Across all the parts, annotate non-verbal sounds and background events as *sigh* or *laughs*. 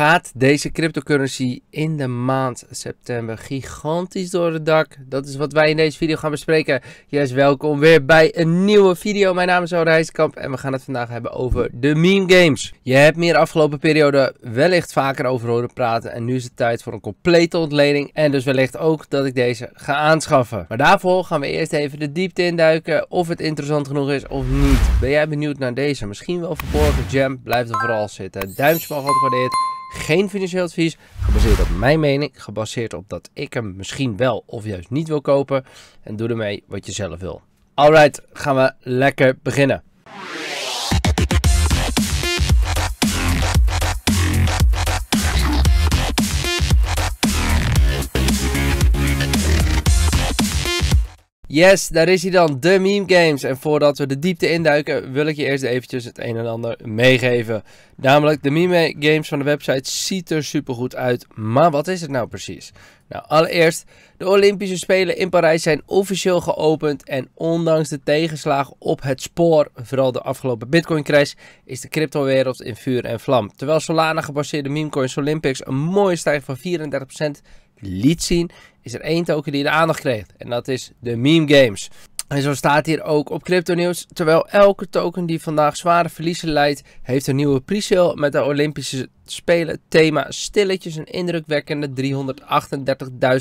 gaat deze cryptocurrency in de maand september gigantisch door het dak. Dat is wat wij in deze video gaan bespreken. Yes, welkom weer bij een nieuwe video. Mijn naam is Oude Heiskamp en we gaan het vandaag hebben over de meme games. Je hebt meer afgelopen periode wellicht vaker over horen praten en nu is het tijd voor een complete ontleding. En dus wellicht ook dat ik deze ga aanschaffen. Maar daarvoor gaan we eerst even de diepte induiken of het interessant genoeg is of niet. Ben jij benieuwd naar deze misschien wel verborgen gem? Blijf er vooral zitten. Duimpje mag gewaardeerd geen financieel advies. Gebaseerd op mijn mening, gebaseerd op dat ik hem misschien wel of juist niet wil kopen. En doe ermee wat je zelf wil. Alright, gaan we lekker beginnen. Yes, daar is hij dan, de Meme Games. En voordat we de diepte induiken, wil ik je eerst eventjes het een en ander meegeven. Namelijk, de Meme Games van de website ziet er supergoed uit. Maar wat is het nou precies? Nou, allereerst, de Olympische Spelen in Parijs zijn officieel geopend. En ondanks de tegenslag op het spoor, vooral de afgelopen Bitcoin crash, is de cryptowereld in vuur en vlam. Terwijl Solana gebaseerde Coins Olympics een mooie stijging van 34% liet zien, is er één token die de aandacht kreeg. En dat is de meme games. En zo staat hier ook op crypto nieuws. Terwijl elke token die vandaag zware verliezen leidt, heeft een nieuwe pre-sale met de Olympische Spelen thema stilletjes een indrukwekkende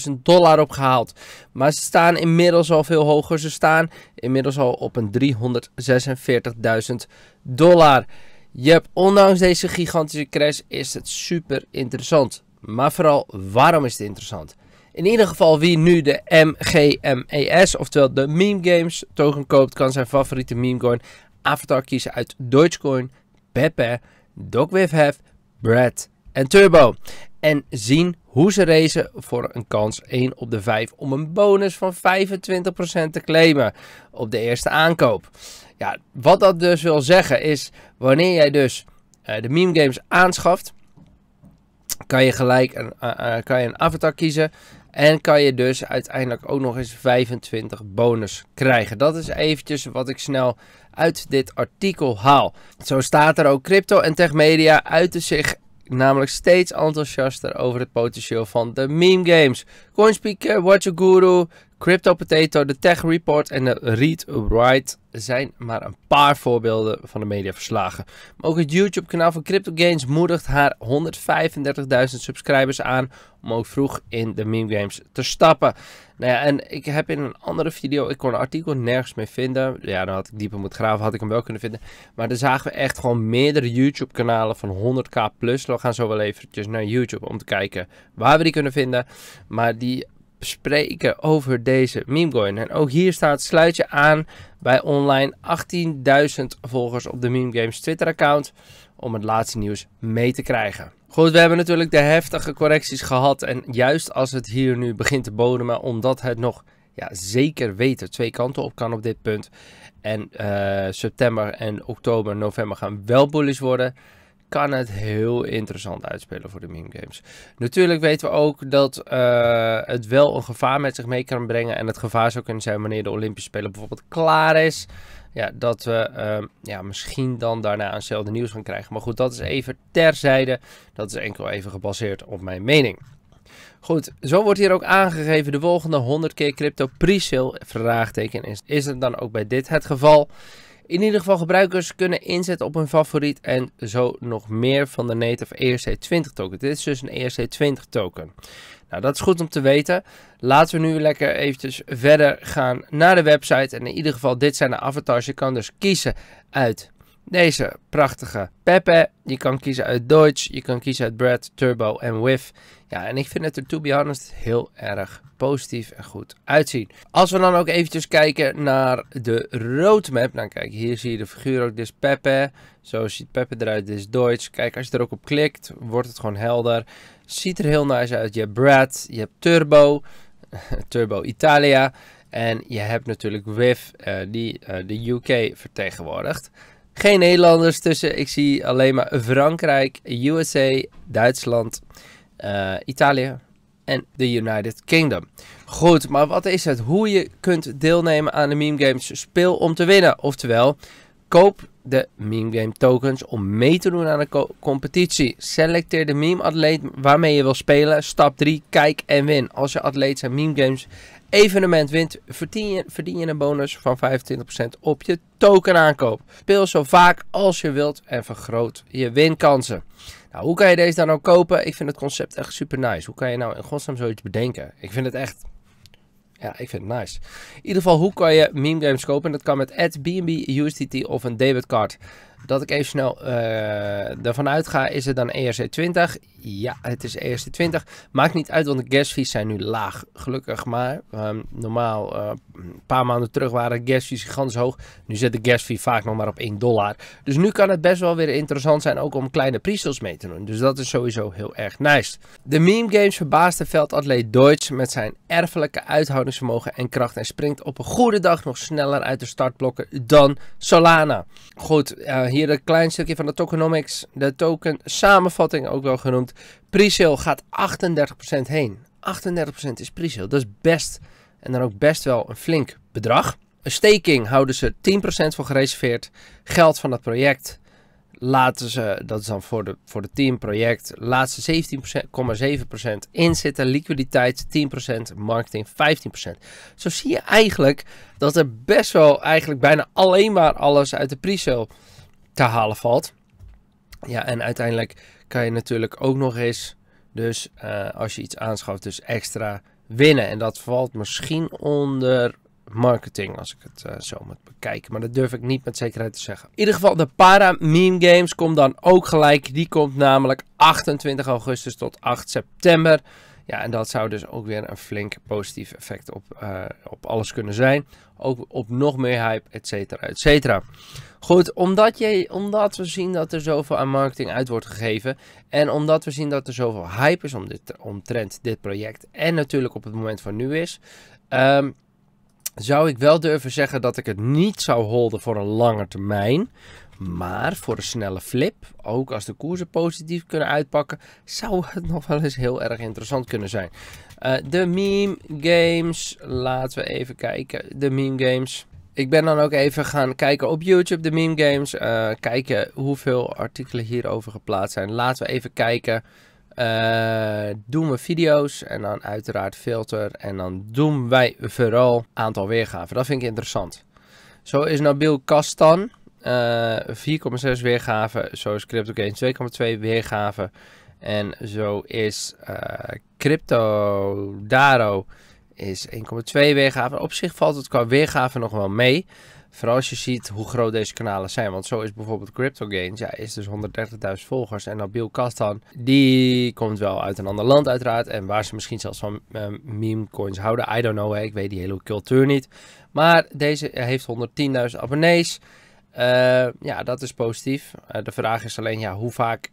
338.000 dollar opgehaald. Maar ze staan inmiddels al veel hoger. Ze staan inmiddels al op een 346.000 dollar. hebt ondanks deze gigantische crash is het super interessant maar vooral waarom is het interessant. In ieder geval wie nu de MGMES, oftewel de meme games token koopt, kan zijn favoriete meme coin Avatar kiezen uit Dogecoin, Pepe, Dogwave Brad en Turbo. En zien hoe ze racen voor een kans 1 op de 5 om een bonus van 25% te claimen op de eerste aankoop. Ja, wat dat dus wil zeggen is wanneer jij dus eh, de meme games aanschaft, kan je gelijk een, uh, kan je een avatar kiezen. En kan je dus uiteindelijk ook nog eens 25 bonus krijgen. Dat is eventjes wat ik snel uit dit artikel haal. Zo staat er ook crypto en techmedia uiten zich namelijk steeds enthousiaster over het potentieel van de meme games. CoinSpeaker, Watcher Guru, Crypto Potato, de Tech Report en de Read Write zijn maar een paar voorbeelden van de mediaverslagen. Maar ook het YouTube-kanaal van Crypto Games moedigt haar 135.000 subscribers aan om ook vroeg in de meme games te stappen. Nou ja, en ik heb in een andere video, ik kon een artikel nergens meer vinden. Ja, dan had ik dieper moeten graven, had ik hem wel kunnen vinden. Maar daar zagen we echt gewoon meerdere YouTube-kanalen van 100k plus. We gaan zo wel eventjes naar YouTube om te kijken waar we die kunnen vinden. Maar die die spreken over deze meme coin En ook hier staat sluit je aan bij online 18.000 volgers op de Meme Games Twitter account om het laatste nieuws mee te krijgen. Goed, we hebben natuurlijk de heftige correcties gehad en juist als het hier nu begint te bodemen omdat het nog ja, zeker weten twee kanten op kan op dit punt. En eh, september en oktober, november gaan wel bullish worden kan het heel interessant uitspelen voor de meme games. Natuurlijk weten we ook dat eh, het wel een gevaar met zich mee kan brengen. En het gevaar zou kunnen zijn wanneer de Olympische Spelen bijvoorbeeld klaar is. Ja, dat we ehm, ja, misschien dan daarna eenzelfde nieuws gaan krijgen. Maar goed, dat is even terzijde. Dat is enkel even gebaseerd op mijn mening. Goed, zo wordt hier ook aangegeven de volgende 100 keer crypto pre-sale vraagteken is. Is het dan ook bij dit het geval? In ieder geval gebruikers kunnen inzetten op hun favoriet en zo nog meer van de native ERC20 token. Dit is dus een ERC20 token. Nou, dat is goed om te weten. Laten we nu lekker eventjes verder gaan naar de website. En in ieder geval, dit zijn de avatars. Je kan dus kiezen uit deze prachtige Pepe. Je kan kiezen uit Deutsch, je kan kiezen uit Brad Turbo en With, Ja, en ik vind het er to be honest heel erg positief en goed uitzien. Als we dan ook eventjes kijken naar de roadmap. dan kijk, hier zie je de figuur ook, dus is Pepe. Zo ziet Pepe eruit, dit is Deutsch. Kijk, als je er ook op klikt, wordt het gewoon helder. Ziet er heel nice uit. Je hebt Brad, je hebt Turbo, *laughs* Turbo Italia. En je hebt natuurlijk With eh, die eh, de UK vertegenwoordigt. Geen Nederlanders tussen. Ik zie alleen maar Frankrijk, USA, Duitsland, uh, Italië en de United Kingdom. Goed, maar wat is het? Hoe je kunt deelnemen aan de meme games speel om te winnen. Oftewel, koop de meme game tokens om mee te doen aan de competitie. Selecteer de meme atleet waarmee je wil spelen. Stap 3, kijk en win. Als je atleet zijn meme games evenement wint, verdien je, je een bonus van 25% op je token aankoop. Speel zo vaak als je wilt en vergroot je winkansen. Nou, hoe kan je deze dan nou kopen? Ik vind het concept echt super nice. Hoe kan je nou in godsnaam zoiets bedenken? Ik vind het echt ja, ik vind het nice. In ieder geval, hoe kan je meme games kopen? Dat kan met BNB, USDT of een debitcard dat ik even snel uh, ervan uitga, is het dan ERC20? Ja, het is ERC20. Maakt niet uit, want de fees zijn nu laag, gelukkig maar. Ehm, normaal, eh, een paar maanden terug waren de fees gigantisch hoog. Nu zit de fee vaak nog maar op 1 dollar. Dus nu kan het best wel weer interessant zijn, ook om kleine priestels mee te doen. Dus dat is sowieso heel erg nice. De meme games de veldatleet Deutsch met zijn erfelijke uithoudingsvermogen en kracht. En springt op een goede dag nog sneller uit de startblokken dan Solana. Goed, uh, hier een klein stukje van de tokenomics, de token samenvatting ook wel genoemd. Presale gaat 38% heen. 38% is presale, dat is best en dan ook best wel een flink bedrag. Een staking houden ze 10% voor gereserveerd. Geld van dat project laten ze, dat is dan voor, de, voor het teamproject, laten ze 17,7% inzitten. Liquiditeit 10%, marketing 15%. Zo zie je eigenlijk dat er best wel eigenlijk bijna alleen maar alles uit de pre-sale te halen valt. Ja, en uiteindelijk kan je natuurlijk ook nog eens, dus eh, als je iets aanschaft, dus extra winnen. En dat valt misschien onder marketing, als ik het eh, zo moet bekijken. Maar dat durf ik niet met zekerheid te zeggen. In ieder geval, de Para Meme Games komt dan ook gelijk. Die komt namelijk 28 augustus tot 8 september. Ja, en dat zou dus ook weer een flink positief effect op, eh, op alles kunnen zijn. Ook op nog meer hype, et cetera, et cetera. Goed, omdat, je, omdat we zien dat er zoveel aan marketing uit wordt gegeven. En omdat we zien dat er zoveel hype is om dit, omtrent dit project. En natuurlijk op het moment van nu is. Ehm, zou ik wel durven zeggen dat ik het niet zou holden voor een lange termijn. Maar voor een snelle flip, ook als de koersen positief kunnen uitpakken, zou het nog wel eens heel erg interessant kunnen zijn. Eh, de meme games, laten we even kijken. De meme games. Ik ben dan ook even gaan kijken op YouTube, de meme games. Eh, kijken hoeveel artikelen hierover geplaatst zijn. Laten we even kijken eh, doen we video's en dan uiteraard filter. En dan doen wij vooral aantal weergaven. Dat vind ik interessant. Zo is Nabil Kastan 4,6 eh, weergaven. Zo is Games 2,2 weergaven. En zo is uh, Crypto Daro is 1,2 weergaven. Op zich valt het qua weergave nog wel mee. Vooral als je ziet hoe groot deze kanalen zijn. Want zo is bijvoorbeeld Crypto Games, Ja, is dus 130.000 volgers. En Nabil Kastan, die komt wel uit een ander land uiteraard. En waar ze misschien zelfs van eh, meme coins houden. I don't know, ik weet die hele cultuur niet. Maar deze heeft 110.000 abonnees. Eh, ja, dat is positief. Eh, de vraag is alleen, ja, hoe vaak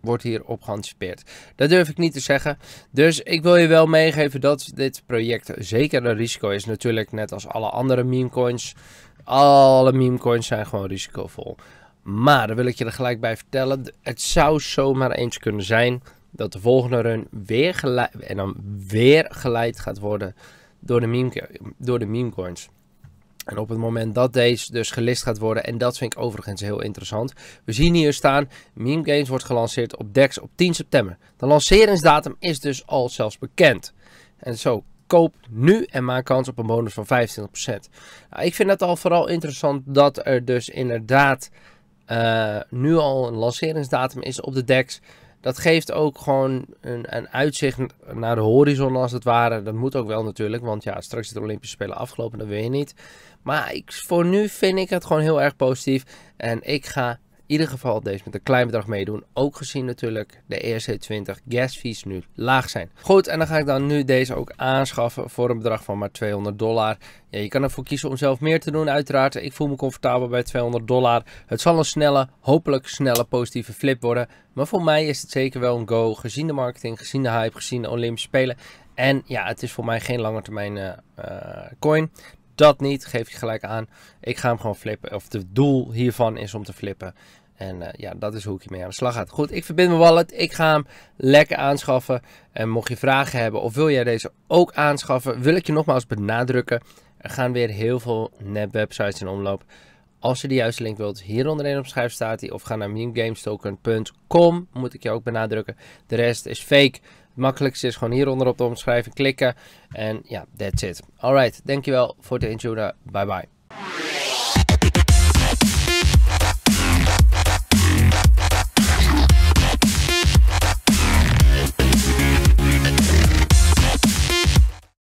wordt hierop geanticipeerd. Dat durf ik niet te zeggen. Dus ik wil je wel meegeven dat dit project zeker een risico is. Natuurlijk net als alle andere meme coins. Alle memecoins zijn gewoon risicovol. Maar dan wil ik je er gelijk bij vertellen. Het zou zomaar eens kunnen zijn dat de volgende run weer geleid, en dan weer geleid gaat worden door de, meme, door de memecoins. En op het moment dat deze dus gelist gaat worden, en dat vind ik overigens heel interessant. We zien hier staan, Meme Games wordt gelanceerd op DEX op 10 september. De lanceringsdatum is dus al zelfs bekend. En zo koop nu en maak kans op een bonus van 25%. Nou, ik vind dat al vooral interessant dat er dus inderdaad eh, nu al een lanceringsdatum is op de DEX. Dat geeft ook gewoon een, een, uitzicht naar de horizon als het ware. Dat moet ook wel natuurlijk, want ja, straks is de Olympische Spelen afgelopen, dat wil je niet. Maar ik, voor nu vind ik het gewoon heel erg positief en ik ga ieder geval deze met een klein bedrag meedoen. Ook gezien natuurlijk de ERC20 gas fees nu laag zijn. Goed, en dan ga ik dan nu deze ook aanschaffen voor een bedrag van maar 200 dollar. Ja, je kan ervoor kiezen om zelf meer te doen uiteraard. Ik voel me comfortabel bij 200 dollar. Het zal een snelle, hopelijk snelle positieve flip worden. Maar voor mij is het zeker wel een go. Gezien de marketing, gezien de hype, gezien de Olympische Spelen. En ja, het is voor mij geen langetermijn uh, coin dat niet, geef je gelijk aan. Ik ga hem gewoon flippen. Of het doel hiervan is om te flippen. En eh, ja, dat is hoe ik mee aan de slag ga. Goed, ik verbind mijn wallet. Ik ga hem lekker aanschaffen. En mocht je vragen hebben of wil jij deze ook aanschaffen, wil ik je nogmaals benadrukken. Er gaan weer heel veel nep-websites in omloop. Als je de juiste link wilt, hieronder in op schrijf staat die. Of ga naar memegamestoken.com, moet ik je ook benadrukken. De rest is fake makkelijkste is gewoon hieronder op de omschrijving klikken. En ja, that's it. Alright, dankjewel voor het intunen. Bye bye.